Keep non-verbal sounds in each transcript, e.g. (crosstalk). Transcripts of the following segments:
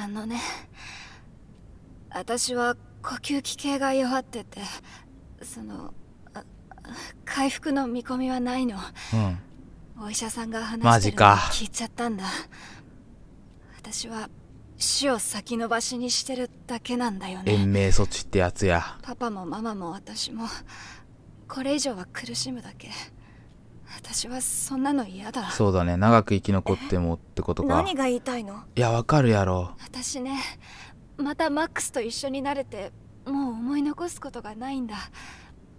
あのね私は呼吸器系が弱っててその回復の見込みはないの、うん、お医者さんが話してるの聞いちゃったんだ私は死を先延ばしにしてるだけなんだよね延命措置ってやつやパパもママも私もこれ以上は苦しむだけ私はそんなの嫌だそうだね長く生き残ってもってことか何が言いたいのいやわかるやろ私ねまたマックスと一緒になれてもう思い残すことがないんだ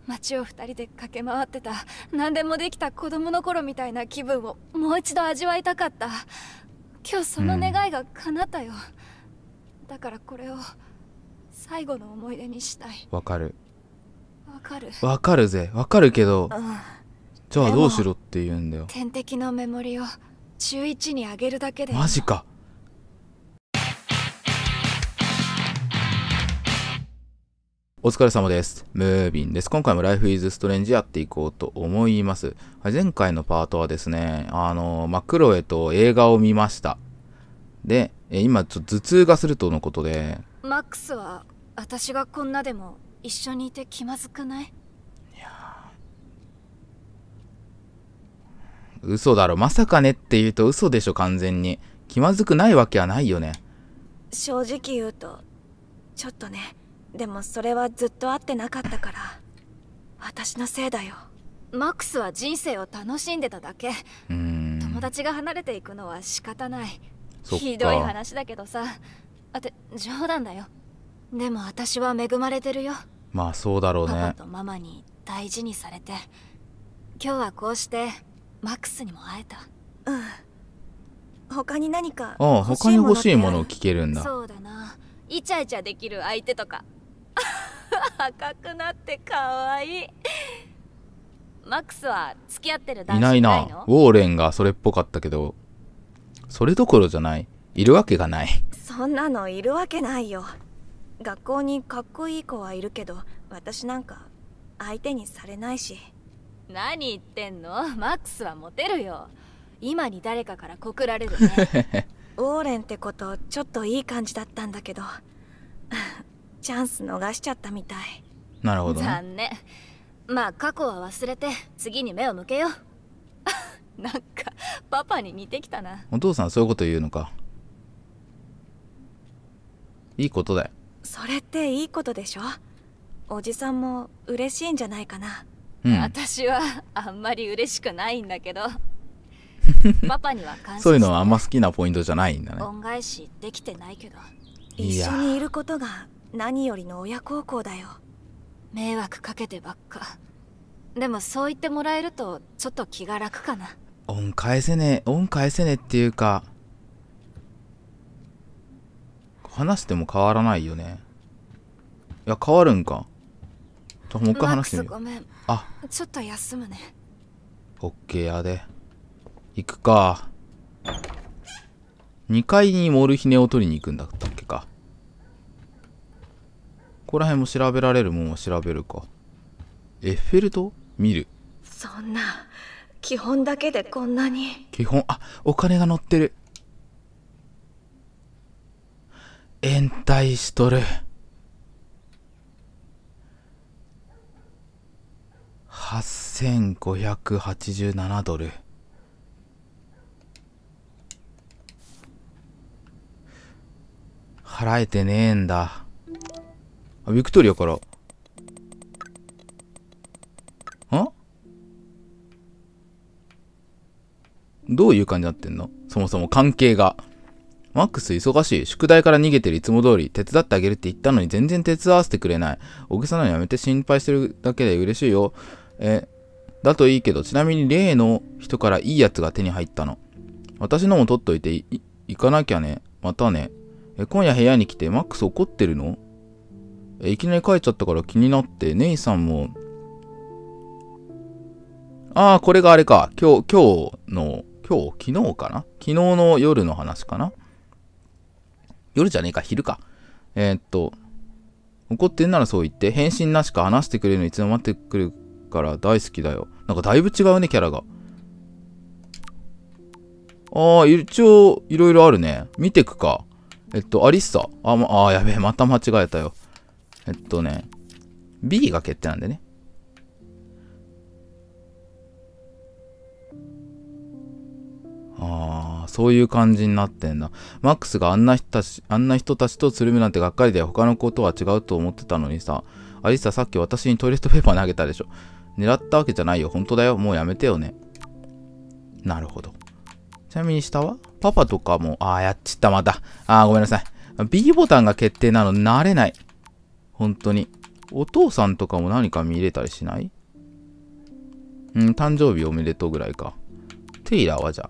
街を2人で駆け回ってた何でもできた子供の頃みたいな気分をもう一度味わいたかった今日その願いが叶ったよ、うん、だからこれを最後の思い出にしたいわかるわかるわかるぜわかるけど、うんじゃあどうしろって言うんだよ天敵のメモリを中一に上げるだけでマジかお疲れ様です。ムービンです。今回も Life is Strange やっていこうと思います。はい、前回のパートはですね、あの、まあ、クロエと映画を見ました。で、今ちょっと頭痛がするとのことで。マックスは私がこんなでも一緒にいて気まずくない嘘だろ。まさかねって言うと嘘でしょ、完全に。気まずくないわけはないよね。正直言うと、ちょっとね。でもそれはずっと会ってなかったから。私のせいだよ。マックスは人生を楽しんでただけ。友達が離れていくのは仕方ない。ひどい話だけどさ。あて、冗談だよ。でも私は恵まれてるよ。まあそうだろうね。パパとママに大事にされて。今日はこうしてマックスにも会えたうん他に何かああ他に欲しいものを聞けるんだそうだなイチャイチャできる相手とか (laughs) 赤くなって可愛いマックスは付き合ってる男子いないなウォーレンがそれっぽかったけどそれどころじゃないいるわけがないそんなのいるわけないよ学校にかっこいい子はいるけど私なんか相手にされないし何言ってんのマックスはモテるよ今に誰かから告られるねウォ (laughs) ーレンってことちょっといい感じだったんだけど (laughs) チャンス逃しちゃったみたいなるほど、ね、残念まあ過去は忘れて次に目を向けよう (laughs) なんかパパに似てきたなお父さんそういうこと言うのかいいことだよそれっていいことでしょおじさんも嬉しいんじゃないかなうん、私はあんまり嬉しくないんだけど (laughs) パパには感謝そういうのはあんま好きなポイントじゃないんだね恩返しできてないけど一緒にいることが何よりの親孝行だよ迷惑かけてばっかでもそう言ってもらえるとちょっと気が楽かな恩返せね恩返せねっていうか話しても変わらないよねいや変わるんかもう一回話してみるごめんあちょっと休むねオッケーやで行くか2階にモルヒネを取りに行くんだったっけかここら辺も調べられるもんは調べるかエッフェル塔見るそんな基本だけでこんなに基本あお金が乗ってる延滞しとる8587ドル払えてねえんだあビクトリアからんどういう感じになってんのそもそも関係がマックス忙しい。宿題から逃げてるいつも通り。手伝ってあげるって言ったのに全然手伝わせてくれない。大げさなのやめて心配してるだけで嬉しいよ。え、だといいけど、ちなみに例の人からいいやつが手に入ったの。私のも取っといてい、行かなきゃね。またね。え、今夜部屋に来て、マックス怒ってるのえ、いきなり帰っちゃったから気になって、ネイさんも、ああ、これがあれか。今日、今日の、今日、昨日かな昨日の夜の話かな夜じゃねえか、昼か。えー、っと、怒ってんならそう言って、返信なしか話してくれるのいつも待ってくるから大好きだよ。なんかだいぶ違うね、キャラが。ああ、一応、いろいろあるね。見てくか。えっと、アリッサ。あ、ま、あやべえ、また間違えたよ。えっとね、B が決定なんでね。ああ、そういう感じになってんな。マックスがあんな人たち、あんな人たちとつるむなんてがっかりで他の子とは違うと思ってたのにさ、アリッサさっき私にトイレットペーパー投げたでしょ。狙ったわけじゃないよ。本当だよ。もうやめてよね。なるほど。ちなみに下はパパとかも、ああ、やっちった、また。ああ、ごめんなさい。B ボタンが決定なの、慣れない。本当に。お父さんとかも何か見れたりしないうん、誕生日おめでとうぐらいか。テイラーはじゃあ。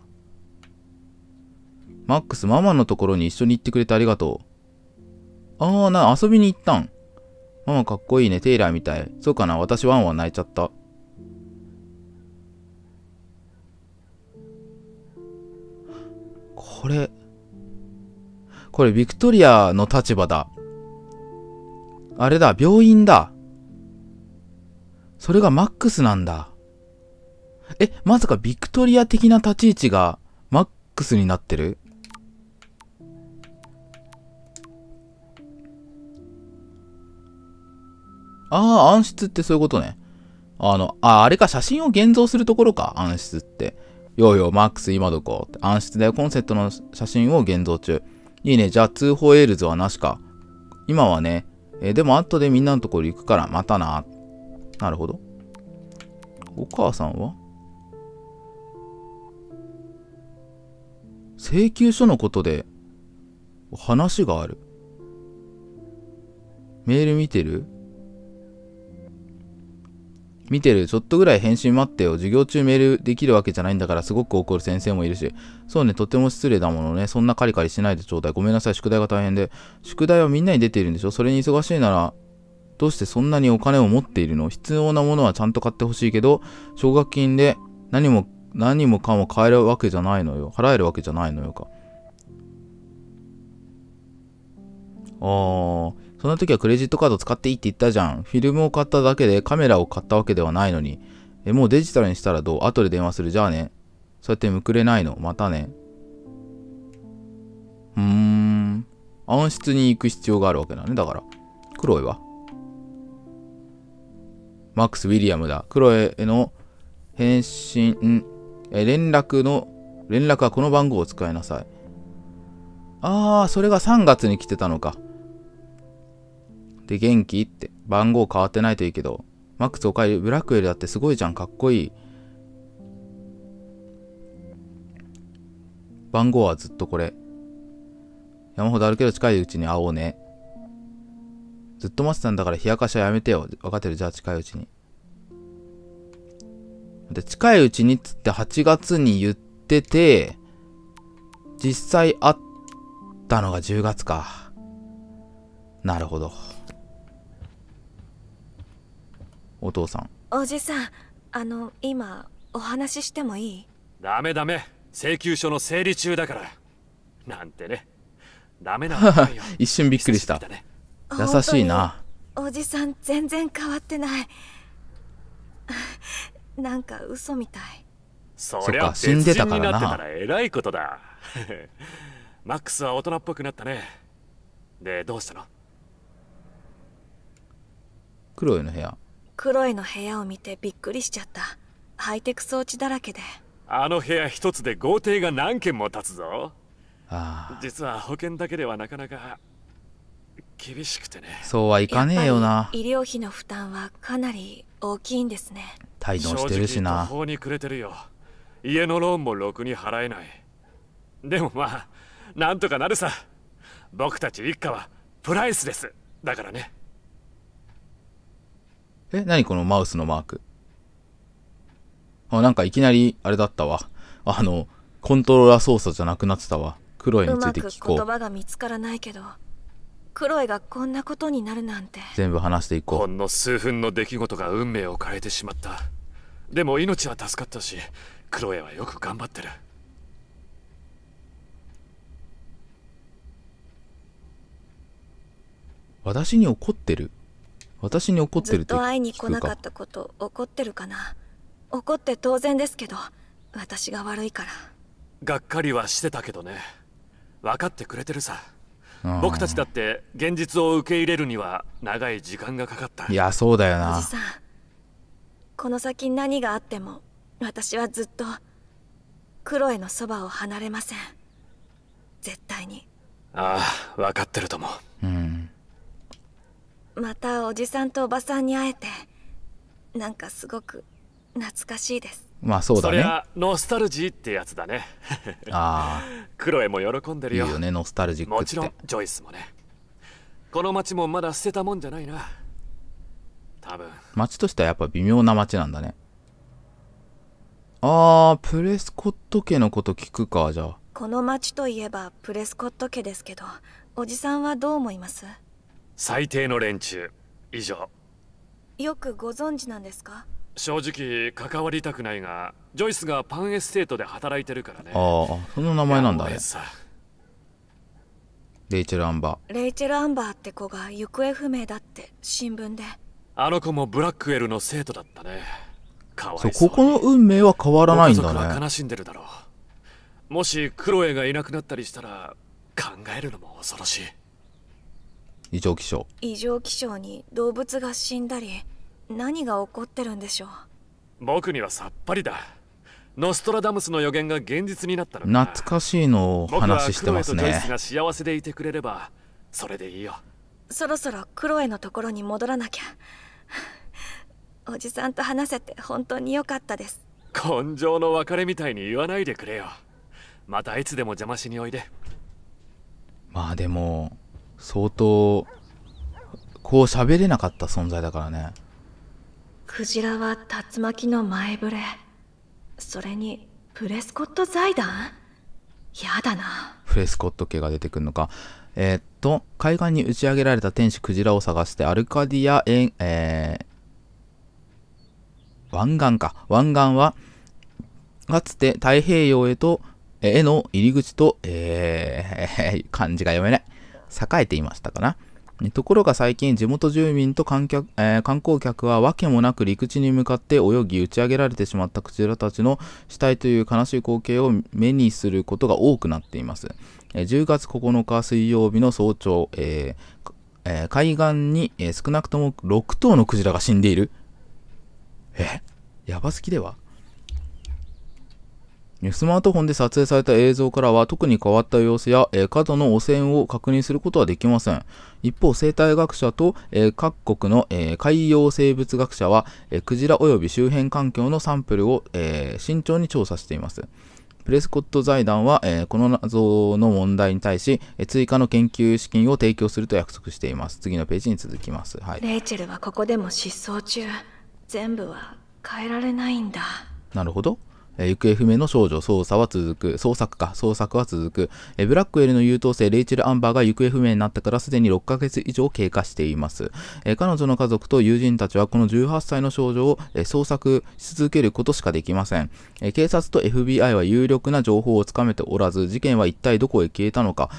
マックス、ママのところに一緒に行ってくれてありがとう。ああ、な、遊びに行ったん。ママかっこいいね、テイラーみたい。そうかな、私ワンワン泣いちゃった。これ、これ、ビクトリアの立場だ。あれだ、病院だ。それがマックスなんだ。え、まさかビクトリア的な立ち位置がマックスになってるああ、暗室ってそういうことね。あの、あ、あれか、写真を現像するところか、暗室って。ようよ、マックス今どこ暗室だよ、コンセプトの写真を現像中。いいね、じゃあ通報エールズはなしか。今はね、えー、でも後でみんなのところ行くから、またな。なるほど。お母さんは請求書のことで話がある。メール見てる見てる、ちょっとぐらい返信待ってよ。授業中メールできるわけじゃないんだから、すごく怒る先生もいるし。そうね、とても失礼だものね。そんなカリカリしないでちょうだい。ごめんなさい、宿題が大変で。宿題はみんなに出ているんでしょそれに忙しいなら、どうしてそんなにお金を持っているの必要なものはちゃんと買ってほしいけど、奨学金で何も、何もかも買えるわけじゃないのよ。払えるわけじゃないのよか。ああ。そんな時はクレジットカード使っていいって言ったじゃん。フィルムを買っただけでカメラを買ったわけではないのに。え、もうデジタルにしたらどう後で電話する。じゃあね。そうやってむくれないの。またね。うーん。暗室に行く必要があるわけだね。だから。クロエはマックス・ウィリアムだ。クロエへの返信、え、連絡の、連絡はこの番号を使いなさい。あー、それが3月に来てたのか。で、元気って、番号変わってないといいけど、マックスおかえり、ブラックウェルだってすごいじゃん、かっこいい。番号はずっとこれ。山ほどあるけど近いうちに会おうね。ずっと待ってたんだから冷やかしはやめてよ。分かってるじゃあ近いうちに。で、近いうちにっつって8月に言ってて、実際会ったのが10月か。なるほど。お父さんおじさんあの今お話ししてもいいダメダメ請求書の整理中だからなんてねダメなの (laughs) 一瞬びっくりした、ね、優しいなおじさん全然変わってないなんか嘘みたいそりゃ死んでたからなえらいことだ (laughs) マックスは大人っぽくなったねでどうしたのクロエの部屋クロエの部屋を見てびっくりしちゃったハイテク装置だらけであの部屋一つで豪邸が何軒も建つぞああ実は保険だけではなかなか厳しくてねそうはいかねえよな医療費の負担はかなり大きいんですね滞納してるしな法にくれてるよ家のローンもろくに払えないでもまあなんとかなるさ僕たち一家はプライスですだからねえ、何このマウスのマーク。あ、なんかいきなり、あれだったわ。あの、コントローラー操作じゃなくなってたわ。クロエについて聞こう。う言葉が見つからないけど、クロエがこんなことになるなんて。全部話していこう。ほんの数分の出来事が運命を変えてしまった。でも命は助かったし、クロエはよく頑張ってる。私に怒ってる私に怒ってるって会いに来なかったこと怒ってるかな怒って当然ですけど私が悪いからがっかりはしてたけどね分かってくれてるさ僕たちだって現実を受け入れるには長い時間がかかったいやそうだよなおじさんこの先何があっても私はずっとクロエのそばを離れません絶対にああ分かってるともうんまたおじさんとおばさんに会えてなんかすごく懐かしいですまあそうだねノスタルジーってやつだね (laughs) ああクロエも喜んでるよいいよねノスタルジックもちろんジョイスもねこの街もまだ捨てたもんじゃないな多分街としてはやっぱ微妙な街なんだねああプレスコット家のこと聞くかじゃあこの街といえばプレスコット家ですけどおじさんはどう思います最低の連中以上よくご存知なんですか正直関わりたくないがジョイスがパンエステートで働いてるからねああその名前なんだねレイチェル・アンバーレイチェル・アンバーって子が行方不明だって新聞であの子もブラックエルの生徒だったねかわいそうここの運命は変わらないんだね悲しんでるだろうもしクロエがいなくなったりしたら考えるのも恐ろしい異常気象異常気象に動物が死んだり何が起こってるんでしょう僕にはさっぱりだノストラダムスの予言が現実になったの懐かしいのを話してますね僕はクロエとジョイスが幸せでいてくれればそれでいいよそろそろクロエのところに戻らなきゃ (laughs) おじさんと話せて本当に良かったです根性の別れみたいに言わないでくれよまたいつでも邪魔しにおいでまあでも相当こう喋れなかった存在だからねクジラは竜巻の前触れそれにプレスコット財団やだなプレスコット家が出てくるのかえー、っと海岸に打ち上げられた天使クジラを探してアルカディアええー、湾岸か湾岸はかつて太平洋へとへの入り口とえー、漢 (laughs) 字が読めない栄えていましたかな。ところが最近地元住民と観客、えー、観光客は訳もなく陸地に向かって泳ぎ打ち上げられてしまったクジラたちの死体という悲しい光景を目にすることが多くなっています。えー、10月9日水曜日の早朝、えーえー、海岸に、え少なくとも6頭のクジラが死んでいる。えやばすぎではスマートフォンで撮影された映像からは特に変わった様子や、過度角の汚染を確認することはできません。一方、生態学者と、各国の、海洋生物学者は、クジラ及び周辺環境のサンプルを、慎重に調査しています。プレスコット財団は、この謎の問題に対し、追加の研究資金を提供すると約束しています。次のページに続きます。はい、レイチェルはここでも失踪中。全部は変えられないんだ。なるほど。え行方不明の少女、捜査は続く、捜索か、捜索は続く、えブラックウェルの優等生、レイチェル・アンバーが行方不明になってからすでに6ヶ月以上経過しています。え彼女の家族と友人たちはこの18歳の少女を、え捜索し続けることしかできません、え警察と FBI は有力な情報をつかめておらず、事件は一体どこへ消えたのか、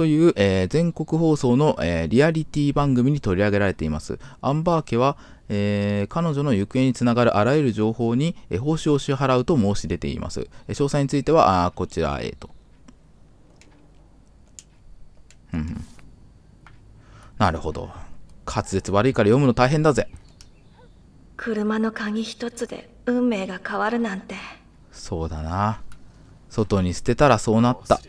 という、えー、全国放送の、えー、リアリティ番組に取り上げられています。アンバー家は、えー、彼女の行方につながるあらゆる情報に、え報酬を支払うと申し出ています。え詳細については、あこちらへと。なるほど。滑舌悪いから読むの大変だぜ。車の鍵一つで運命が変わるなんて。そうだな。外に捨てたらそうなった。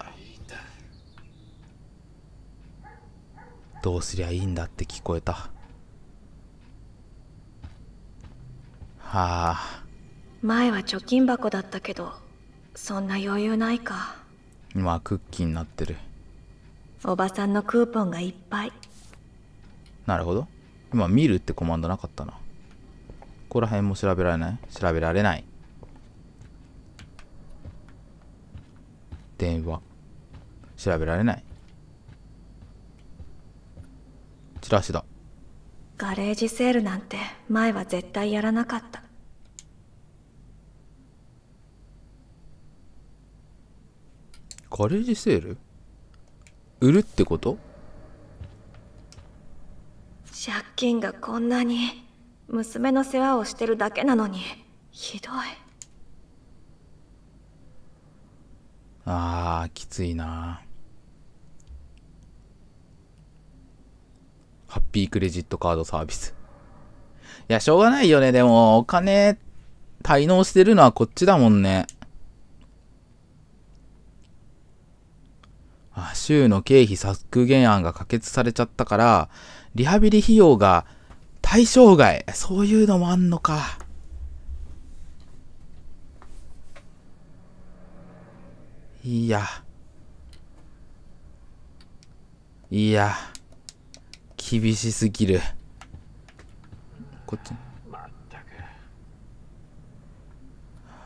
どうすりゃいいんだって聞こえたはあ前は貯金箱だったけどそんな余裕ないか今クッキーになってるおばさんのクーポンがいっぱいなるほど今見るってコマンドなかったなここら辺も調べられない調べられない電話調べられないチラだガレージセールなんて前は絶対やらなかったガレージセール売るってこと借金がこんなに娘の世話をしてるだけなのにひどいあーきついなピークレジットカードサービス。いや、しょうがないよね。でも、お金、滞納してるのはこっちだもんね。あ、州の経費削減案が可決されちゃったから、リハビリ費用が対象外。そういうのもあんのか。いや。いや。厳しすぎるこっち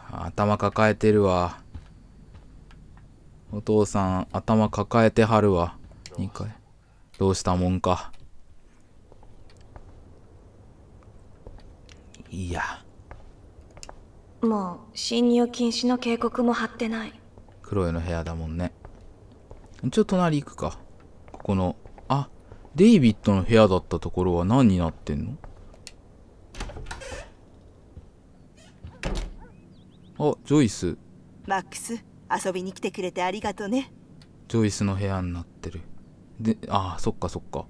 頭抱えてるわお父さん頭抱えてはるわ2どうしたもんかいやもう侵入禁止の警告も貼ってない黒いの部屋だもんねちょっと隣行くかここのあデイビッドの部屋だったところは何になってんのあ、ジョイス。マックス、遊びに来てくれてありがとうね。ジョイスの部屋になってる。で、ああ、そっかそっか。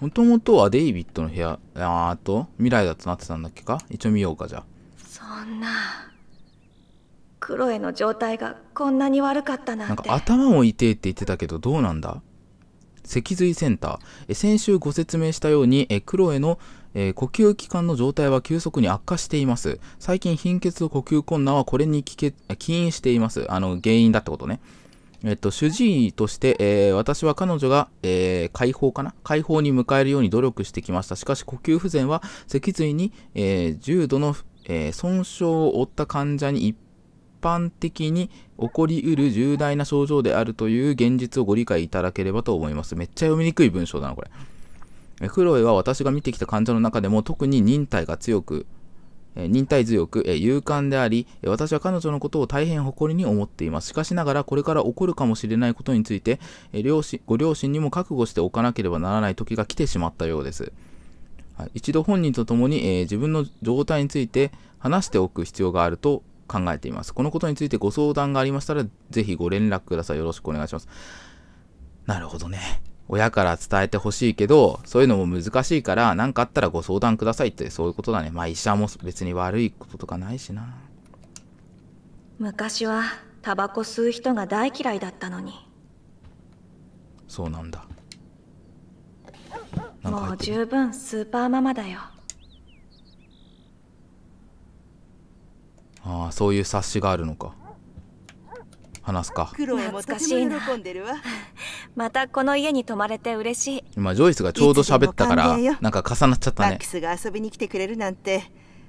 もともとはデイビッドの部屋、あーと、未来だとなってたんだっけか一応見ようか、じゃそんな。クロエの状態がこんなに悪かったなんなんか頭も痛えって言ってたけど、どうなんだ脊髄センター、先週ご説明したように、クロエのえー、呼吸器官の状態は急速に悪化しています。最近貧血と呼吸困難はこれに起因しています。あの、原因だってことね。えっと、主治医として、えー、私は彼女が、えー、解放かな解放に迎えるように努力してきました。しかし、呼吸不全は脊髄に、え重度の、え損傷を負った患者に一般的に起こりうる重大な症状であるという現実をご理解いただければと思います。めっちゃ読みにくい文章だな、これ。クロエは私が見てきた患者の中でも特に忍耐が強く、忍耐強く、勇敢であり、私は彼女のことを大変誇りに思っています。しかしながら、これから起こるかもしれないことについて、両親ご両親にも覚悟しておかなければならない時が来てしまったようです。一度本人と共に、え自分の状態について話しておく必要があると考えています。このことについてご相談がありましたら、ぜひご連絡ください。よろしくお願いします。なるほどね。親から伝えてほしいけど、そういうのも難しいから、何かあったらご相談くださいって、そういうことだね。まあ医者も別に悪いこととかないしな。昔は、タバコ吸う人が大嫌いだったのに。そうなんだ。んもう十分スーパーママだよ。ああそういう冊子があるのか話すか苦労もとても喜んまたこの家に泊まれて嬉しい今ジョイスがちょうど喋ったからなんか重なっちゃったねマックスが遊びに来てくれるなんて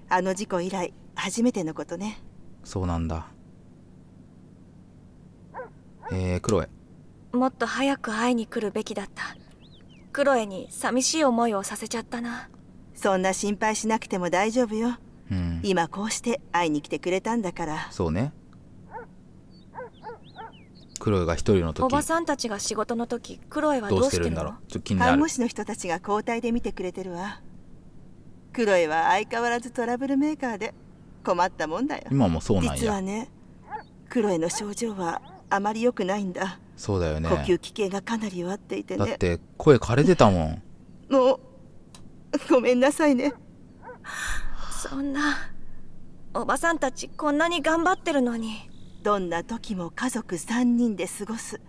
あの事故以来初めてのことねそうなんだえー、クロエもっと早く会いに来るべきだったクロエに寂しい思いをさせちゃったなそんな心配しなくても大丈夫ようん、今こうして会いに来てくれたんだからそうねクロエが一人の時おばさんたちが仕事の時クロエはどうしてるんだろう気になる看護師の人たちが交代で見てくれてるわクロエは相変わらずトラブルメーカーで困ったもんだよ今もそうなんや実はねクロエの症状はあまり良くないんだそうだよね呼吸器系がかなり弱っていてねだって声枯れてたもん (laughs) もうごめんなさいねそんなおばさんたちこんなに頑張ってるのにどんな時も家族3人で過ごす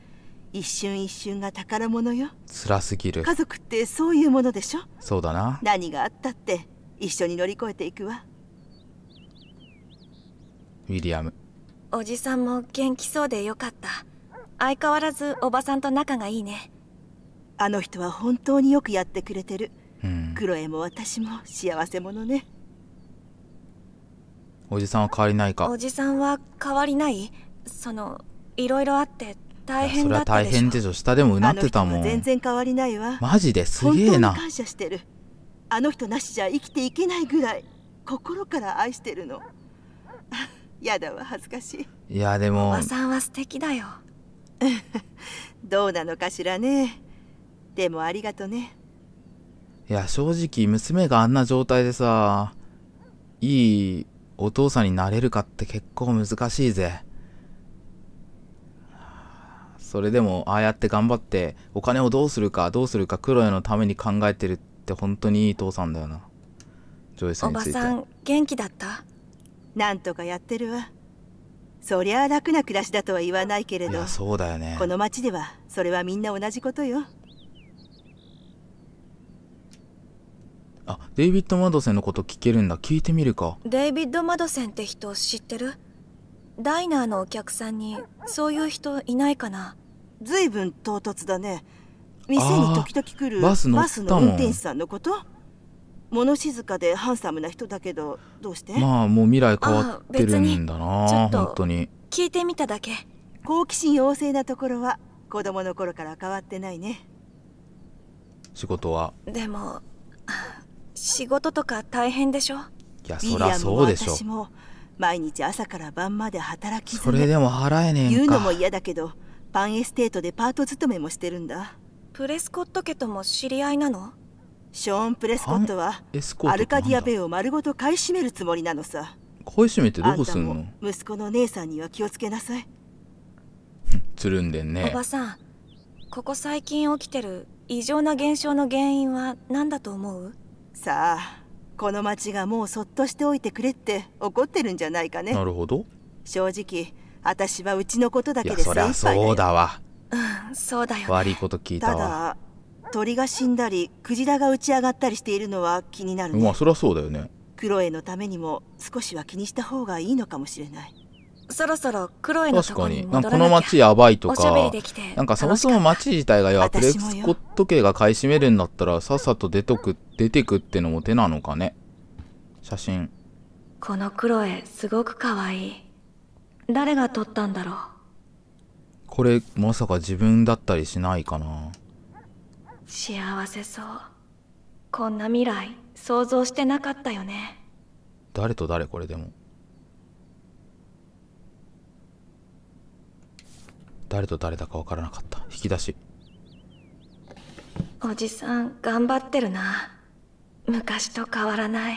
一瞬一瞬が宝物よ辛すぎる家族ってそういうものでしょそうだな何があったって一緒に乗り越えていくわウィリアムおじさんも元気そうでよかった相変わらずおばさんと仲がいいねあの人は本当によくやってくれてる、うん、クロエも私も幸せ者ねおじさんは変わりないかおじさんは変わりないそのいろいろあって大変だったでしょそれは大変でしょ下でもうなってたもん全然変わりないわマジですげえな感謝してるあの人なしじゃ生きていけないぐらい心から愛してるの (laughs) やだわ恥ずかしいいやでもおばさんは素敵だよ (laughs) どうなのかしらねでもありがとねいや正直娘があんな状態でさいいお父さんになれるかって結構難しいぜ。それでも、ああやって頑張って、お金をどうするか、どうするか、クロエのために考えてるって本当にいい父さんだよな。ジョイんについて。おばさん、元気だったなんとかやってるわ。そりゃ楽な暮らしだとは言わないけれど。そうだよね。この町では、それはみんな同じことよ。あデイビッド・マドセンのこと聞けるんだ聞いてみるかデイビッド・マドセンって人知ってるダイナーのお客さんにそういう人いないかな随分唐突だね店に時々来るバスの運転手さんのこと物静かでハンサムな人だけどどうしてまあもう未来変わってるんだな本当に聞いてみただけ好奇心旺盛なところは子供の頃から変わってないね仕事はでも仕事とか大変でしょいやそりゃそうでしょ私も毎日朝から晩まで働きそれでも払えねえ言うのも嫌だけどパンエステートでパート勤めもしてるんだプレスコット家とも知り合いなのショーン・プレスコットはアルカディアベイを丸ごと買い占めるつもりなのさ買い占めてどこすんの息子の姉さんには気をつけなさいつるんでんねおばさんここ最近起きてる異常な現象の原因は何だと思うさあこの町がもうそっとしておいてくれって怒ってるんじゃないかねなるほど正直私はうちのことだけで精一杯そりゃそうだわ、うん、そうだよ、ね、悪いこと聞いたわただ鳥が死んだりクジラが打ち上がったりしているのは気になるねまあそりゃそうだよねクロエのためにも少しは気にした方がいいのかもしれないそろそろ黒いの確かになんかこの街やばいとかなんかそもそも街自体がいやプレスコット系が買い占めるんだったらさっさと出とく出てくってのも手なのかね写真この黒ロすごく可愛い誰が撮ったんだろうこれまさか自分だったりしないかな幸せそうこんな未来想像してなかったよね誰と誰これでも誰と誰だか分からなかった引き出しおじさん頑張ってるな昔と変わらない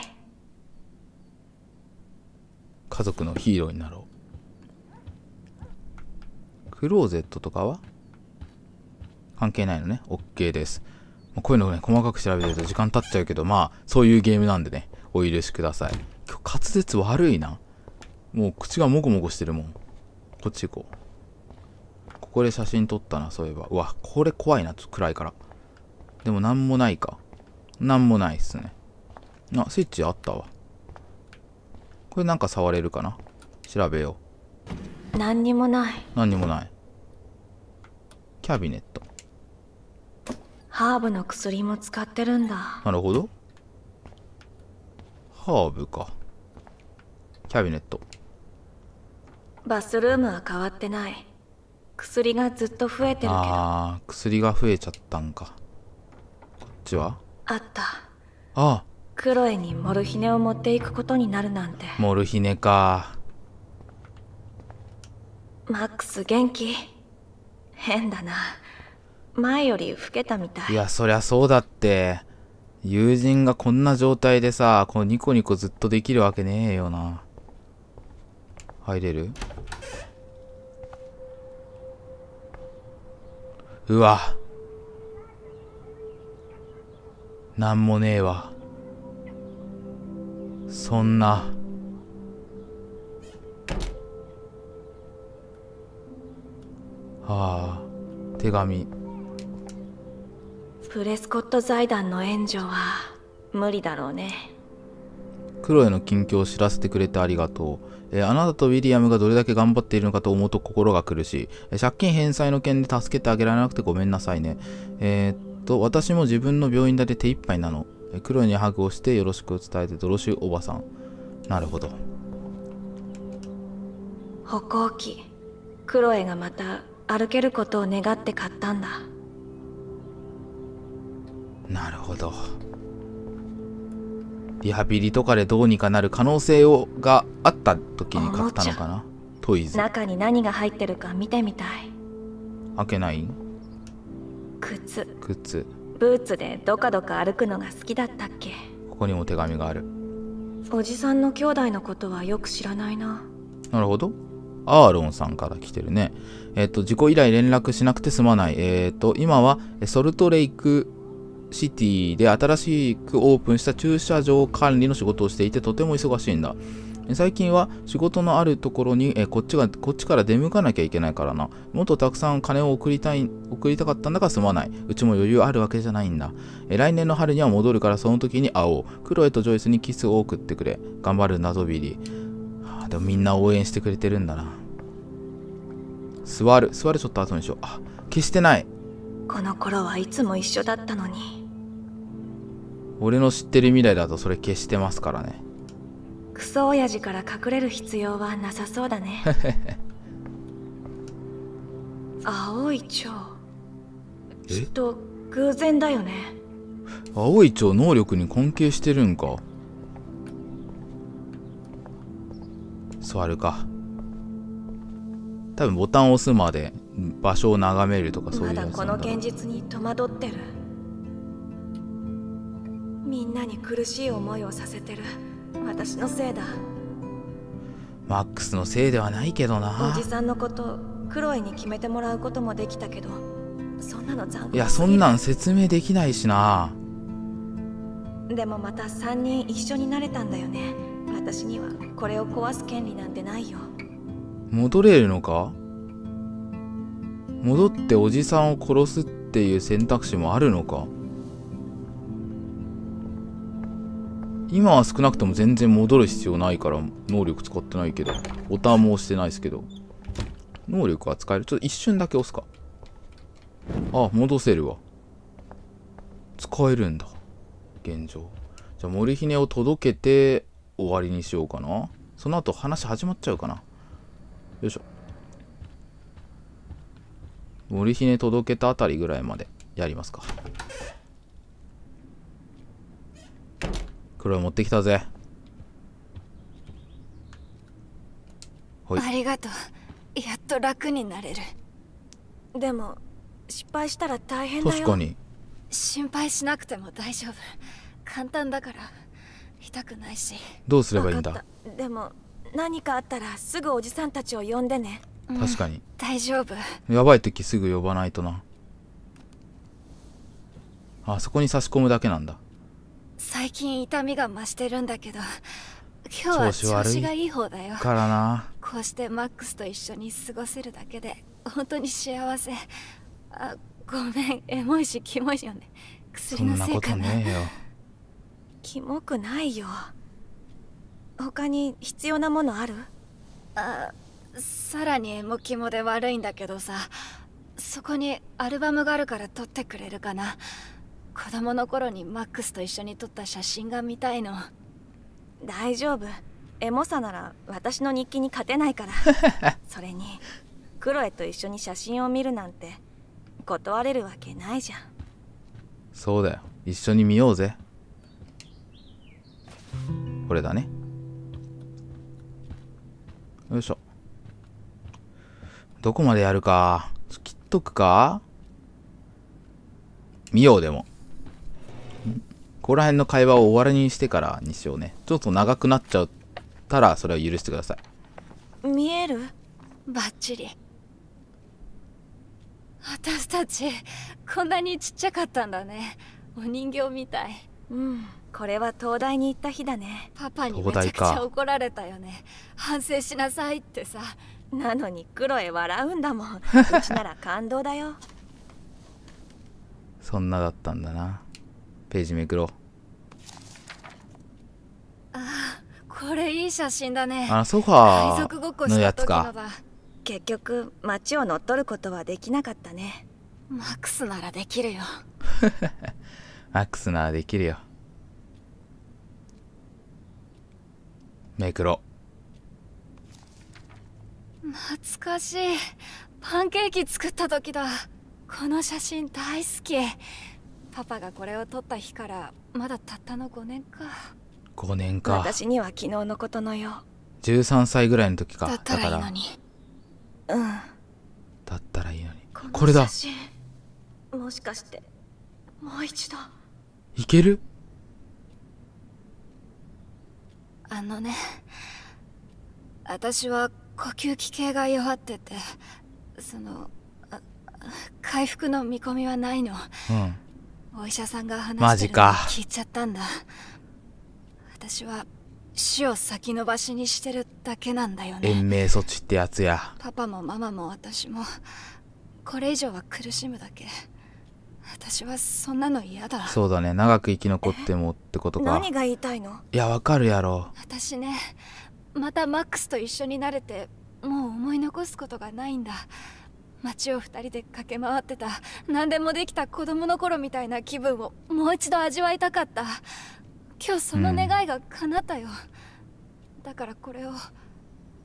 家族のヒーローになろうクローゼットとかは関係ないのね OK ですこういうのね細かく調べてると時間経っちゃうけどまあそういうゲームなんでねお許しください今日滑舌悪いなもう口がもこもこしてるもんこっち行こうここで写真撮ったな、そういえば。うわ、これ怖いな、暗いから。でもなんもないか。なんもないっすね。あ、スイッチあったわ。これなんか触れるかな調べよう。何にもない。何にもない。キャビネット。ハーブの薬も使ってるんだ。なるほど。ハーブか。キャビネット。バスルームは変わってない。薬がずっと増えてるけどああ薬が増えちゃったんかこっちはあったああクロエにモルヒネを持っていくことになるなんてモルヒネかマックス元気変だな前より老けたみたいいやそりゃそうだって友人がこんな状態でさこのニコニコずっとできるわけねえよな入れるうわ。なんもねえわ。そんな。ああ、手紙。プレスコット財団の援助は無理だろうね。クロエの近況を知らせてくれてありがとう。えあなたとウィリアムがどれだけ頑張っているのかと思うと心が苦しい。借金返済の件で助けてあげられなくてごめんなさいね。えー、っと、私も自分の病院だで手一杯なの。黒にハグをしてよろしく伝えてドロシュおばさん。なるほど。歩行器。クロエがまた歩けることを願って買ったんだ。なるほど。リハビリとかでどうにかなる可能性をがあった時に買ったのかなトイズ中に何が入ってるか見てみたい開けない靴靴ブーツでどかどか歩くのが好きだったっけここにも手紙があるおじさんの兄弟のことはよく知らないななるほどアーロンさんから来てるねえっ、ー、と事故以来連絡しなくてすまないえっ、ー、と今はソルトレイクシティで新しくオープンした駐車場管理の仕事をしていてとても忙しいんだ。最近は仕事のあるところにえこっちがこっちから出向かなきゃいけないからな。もっとたくさん金を送りたい、送りたかったんだがすまない。うちも余裕あるわけじゃないんだ。え来年の春には戻るからその時に会おう。クロエとジョイスにキスを送ってくれ。頑張る謎ビリー。はあ、でもみんな応援してくれてるんだな。座る。座るちょっと後にしよう。あ、消してない。この頃はいつも一緒だったのに俺の知ってる未来だとそれ消してますからねクソ親父から隠れる必要はなさそうだね (laughs) 青い蝶きっと偶然だよね青い蝶能力に関係してるんか座るか多分ボタンを押すまで場所を眺めるとかそういうまだこの現実に戸惑ってるみんなに苦しい思いをさせてる私のせいだマックスのせいではないけどなおじさんのことクロエに決めてもらうこともできたけどそんなの残酷いやそんなん説明できないしなでもまた3人一緒になれたんだよね私にはこれを壊す権利なんてないよ戻れるのか戻っておじさんを殺すっていう選択肢もあるのか今は少なくとも全然戻る必要ないから能力使ってないけどボタンも押してないですけど能力は使えるちょっと一瞬だけ押すかあ戻せるわ使えるんだ現状じゃあ森ヒネを届けて終わりにしようかなその後話始まっちゃうかなよいしょ森姫届けたあたりぐらいまでやりますか。黒い持ってきたぜ。い。ありがとう。やっと楽になれる。でも、失敗したら大変だよ。確かに。心配しなくても大丈夫。簡単だから、痛くないし。どうすればいいんだでも、何かあったらすぐおじさんたちを呼んでね。確かに、うん、大丈夫やばい時すぐ呼ばないとなあそこに差し込むだけなんだ最近痛みが増してるんだけど今日は調子がいい方だよからなこうしてマックスと一緒に過ごせるだけで本当に幸せあごめんエモいしキモいよね薬のせいかなそんなことねえよキモくないよ他に必要なものあるあさらにモキモで悪いんだけどさそこにアルバムがあるから撮ってくれるかな子供の頃にマックスと一緒に撮った写真が見たいの大丈夫エモさなら私の日記に勝てないから (laughs) それにクロエと一緒に写真を見るなんて断れるわけないじゃんそうだよ一緒に見ようぜこれだねよいしょどこまでやるか。切っとくか見よう、でも。ここら辺の会話を終わりにしてからにしようね。ちょっと長くなっちゃったら、それを許してください。見えるバッチリ。私たち、こんなにちっちゃかったんだね。お人形みたい。うん。これは東大に行った日だね。パパにめちゃくちゃ怒られたよね。反省しなさいってさ。なのに黒ロ笑うんだもん (laughs) うちなら感動だよそんなだったんだなページめくろうあこれいい写真だねあソファーのやつか結局街を乗っ取ることはできなかったねマックスならできるよ (laughs) マックスならできるよめくろう懐かしいパンケーキ作った時だこの写真大好きパパがこれを撮った日からまだたったの5年か5年か私には昨日のことのよ13歳ぐらいの時かだったらいいのにうんだったらいいのにこれだもしかしてもう一度いけるあのね私は呼吸器系が弱っててその回復の見込みはないの、うん、お医者さんが話してるの聞いちゃったんだ私は死を先延ばしにしてるだけなんだよね延命措置ってやつやパパもママも私もこれ以上は苦しむだけ私はそんなの嫌だそうだね長く生き残ってもってことか何が言いたいのいやわかるやろ私ねまたマックスと一緒になれてもう思い残すことがないんだ街を2人で駆け回ってた何でもできた子供の頃みたいな気分をもう一度味わいたかった今日その願いが叶ったよ、うん、だからこれを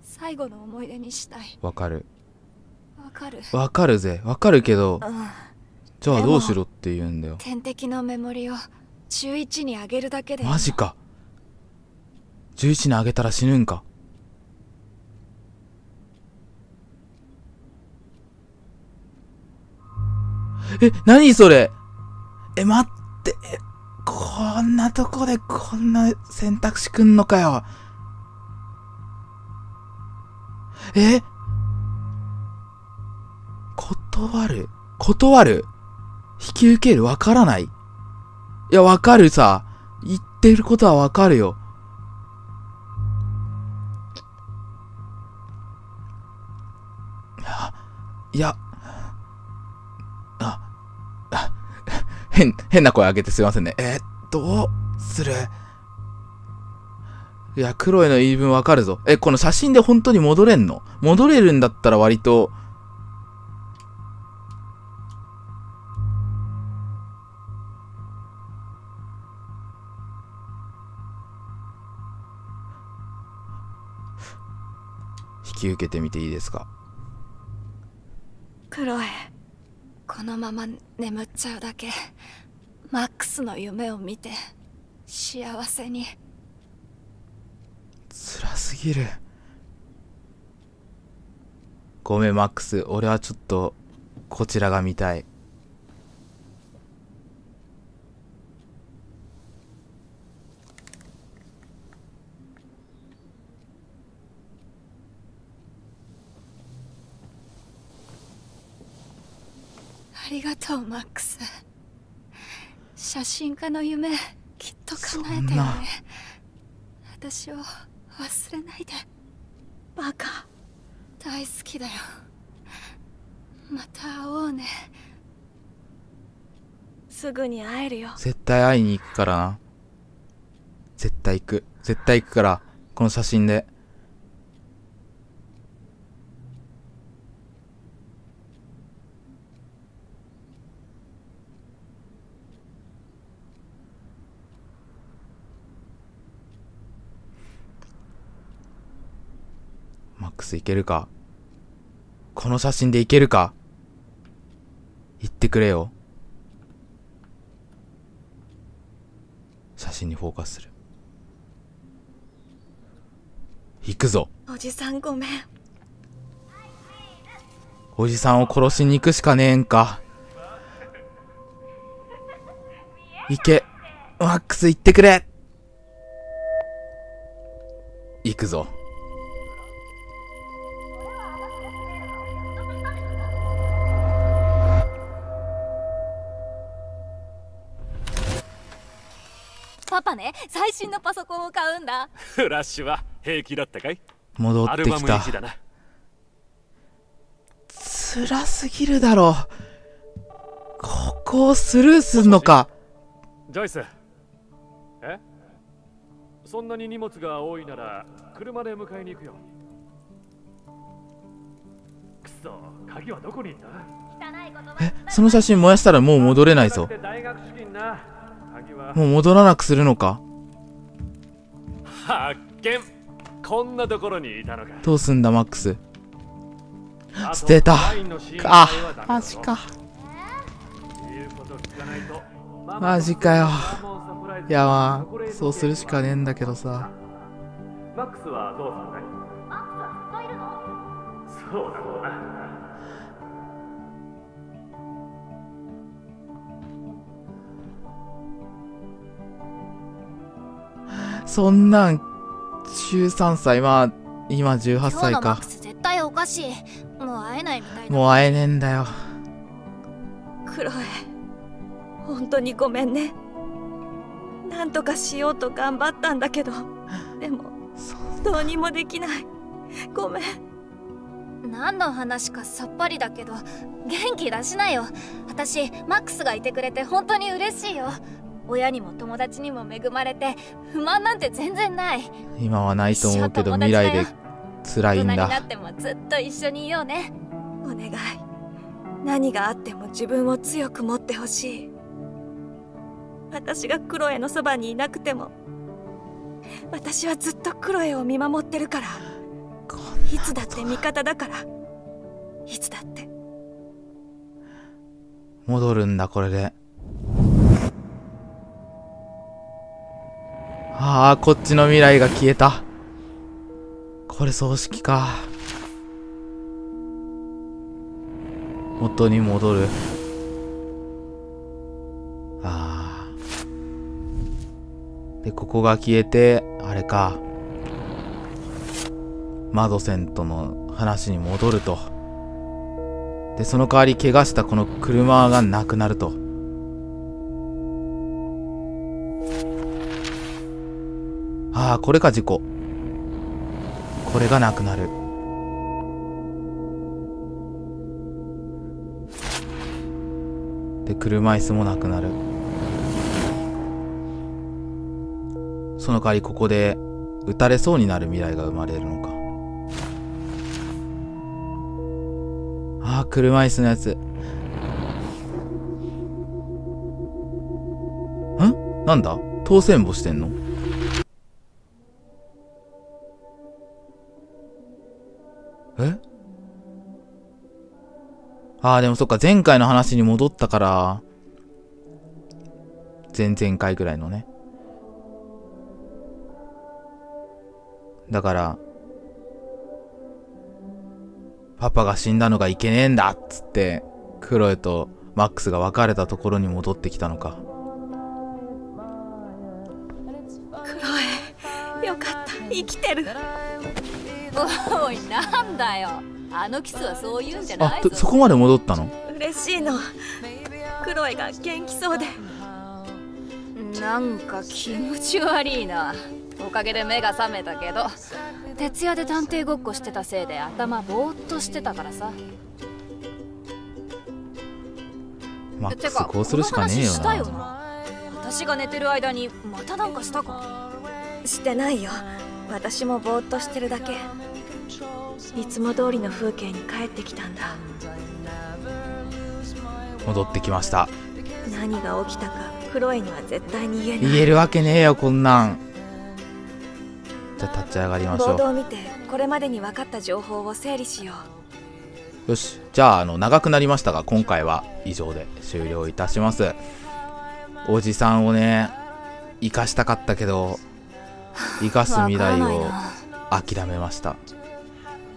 最後の思い出にしたいわかるわかるわかるぜわかるけど、うん、じゃあどうしろって言うんだよ点滴のメモリを1 1にあげるだけでマジか11にあげたら死ぬんかえ、何それえ、待って、え、こんなとこでこんな選択肢くんのかよ。え断る断る引き受けるわからないいや、わかるさ。言ってることはわかるよ。いや、あ、変、変な声上げてすいませんね。えー、どうするいや、クロエの言い分わかるぞ。え、この写真で本当に戻れんの戻れるんだったら割と、引き受けてみていいですかクロエこのまま眠っちゃうだけマックスの夢を見て幸せに辛すぎるごめんマックス俺はちょっとこちらが見たいりがとうマックス写真家の夢きっと叶えてよね私を忘れないでバカ大好きだよまた会おうねすぐに会えるよ絶対会いに行くからな絶対行く絶対行くからこの写真でクスいけるかこの写真でいけるか言ってくれよ。写真にフォーカスする。行くぞ。おじさんごめん。おじさんを殺しに行くしかねえんか。行け。マックス行ってくれ行くぞ。ね最新のパソコンを買うんだフラッシュは平気だったかい戻ってきた辛すぎるだろうここをスルーすんのかジョイスえそんなに荷物が多いなら車で迎えに行くよくそ鍵はどこにいんだえその写真燃やしたらもう戻れないぞ大学資金なもう戻らなくするのか発見こんなところにいたのかどうすんだマックス捨てたあマジかマジかよいやまあそうするしかねえんだけどさマックスはどうすんだいマックスはずっといるのそうだそんなん13歳まあ今18歳か絶対おかしいもう会えないみたいもう会えねえんだよクロエ本当にごめんねなんとかしようと頑張ったんだけどでもどうにもできないごめん何の話かさっぱりだけど元気出しなよ私マックスがいてくれて本当に嬉しいよ親にも友達にも恵まれて不満なんて全然ない今はないと思うけど未来で辛いんだ大人になってもずっと一緒にいようねお願い何があっても自分を強く持ってほしい私がクロエのそばにいなくても私はずっとクロエを見守ってるからいつだって味方だからいつだって戻るんだこれでああ、こっちの未来が消えた。これ葬式か。元に戻る。ああ。で、ここが消えて、あれか。マドセンとの話に戻ると。で、その代わり怪我したこの車がなくなると。ああ、これか事故。これがなくなる。で、車椅子もなくなる。その代わりここで撃たれそうになる未来が生まれるのか。ああ、車椅子のやつ。んなんだ当選簿してんのああ、でもそっか、前回の話に戻ったから、前々回ぐらいのね。だから、パパが死んだのがいけねえんだっつって、クロエとマックスが別れたところに戻ってきたのか。クロエ、よかった、生きてる。おい、なんだよ。あのキスはそういうんじゃないあそこまで戻ったの嬉しいのクロエが元気そうでなんか気持ち悪いなおかげで目が覚めたけど徹夜で探偵ごっこしてたせいで頭ぼーっとしてたからさマックスこうするしかねえよなよな私が寝てる間にまたなんかしたかしてないよ私もぼーっとしてるだけいつも通りの風景に帰ってきたんだ戻ってきました何が起きたかクロエには絶対に言えない言えるわけねえよこんなんじゃあ立ち上がりましょうボーを見てこれまでに分かった情報を整理しようよしじゃああの長くなりましたが今回は以上で終了いたしますおじさんをね生かしたかったけど生かす未来を諦めました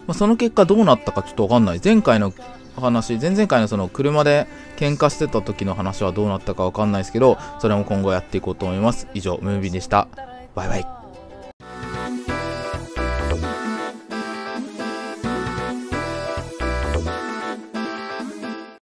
まあ、その結果どうなったかちょっとわかんない。前回の話、前々回のその車で喧嘩してた時の話はどうなったかわかんないですけど、それも今後やっていこうと思います。以上、ムービーでした。バイバイ。